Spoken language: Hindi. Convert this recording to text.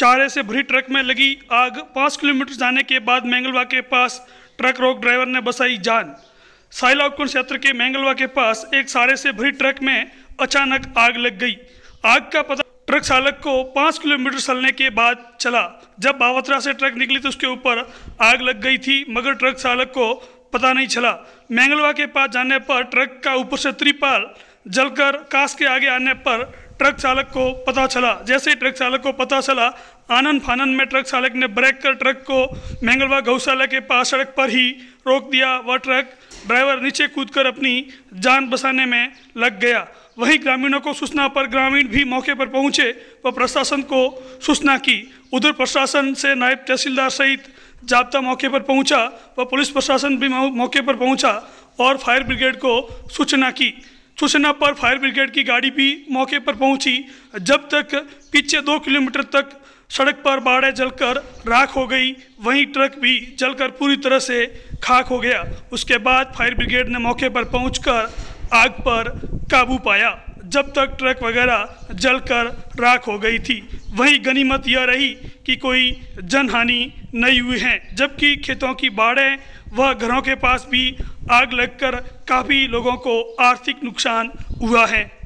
चारे से भरी ट्रक में लगी आग पाँच किलोमीटर जाने के बाद मैंगलवा के पास ट्रक रोक ड्राइवर ने बसाई जान साहिल आउटकुंड क्षेत्र के मैंगलवा के पास एक सारे से भरी ट्रक में अचानक आग लग गई आग का पता ट्रक चालक को पाँच किलोमीटर चलने के बाद चला जब बावतरा से ट्रक निकली तो उसके ऊपर आग लग गई थी मगर ट्रक चालक को पता नहीं चला मैंगलवा के पास जाने पर ट्रक का ऊपर से त्रिपाल जलकर कास के आगे आने पर ट्रक चालक को पता चला जैसे ही ट्रक चालक को पता चला आनंद फानंद में ट्रक चालक ने ब्रेक कर ट्रक को मैंगलवा गौशाला के पास सड़क पर ही रोक दिया व ट्रक ड्राइवर नीचे कूदकर अपनी जान बसाने में लग गया वहीं ग्रामीणों को सूचना पर ग्रामीण भी मौके पर पहुंचे व प्रशासन को सूचना की उधर प्रशासन से नायब तहसीलदार सहित जाब्ता मौके पर पहुंचा व पुलिस प्रशासन भी मौके पर पहुंचा और फायर ब्रिगेड को सूचना की सूचना पर फायर ब्रिगेड की गाड़ी भी मौके पर पहुंची जब तक पीछे दो किलोमीटर तक सड़क पर बाड़े जलकर राख हो गई वहीं ट्रक भी जलकर पूरी तरह से खाक हो गया उसके बाद फायर ब्रिगेड ने मौके पर पहुंचकर आग पर काबू पाया जब तक ट्रक वगैरह जलकर राख हो गई थी वहीं गनीमत यह रही कि कोई जनहानि नहीं हुए हैं जबकि खेतों की बाढ़ें व घरों के पास भी आग लगकर काफ़ी लोगों को आर्थिक नुकसान हुआ है